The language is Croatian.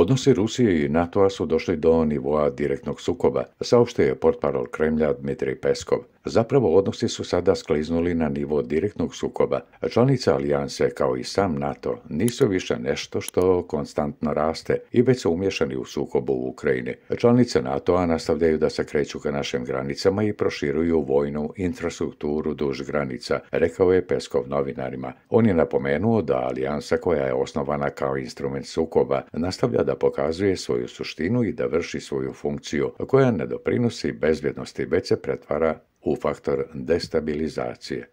Odnosi Rusije i NATO-a su došli do nivoa direktnog sukoba, saopšte je portparol Kremlja Dmitrij Peskov. Zapravo odnosi su sada skliznuli na nivo direktnog sukoba. Članice alijanse kao i sam NATO nisu više nešto što konstantno raste i već su umješani u sukobu u Ukrajini. Članice NATO-a nastavljaju da se kreću ka našim granicama i proširuju vojnu infrastrukturu duž granica, rekao je Peskov novinarima. On je napomenuo da alijansa koja je osnovana kao instrument sukoba nastavlja da pokazuje svoju suštinu i da vrši svoju funkciju koja ne doprinosi bezvjednosti već se pretvara u faktor destabilizacije.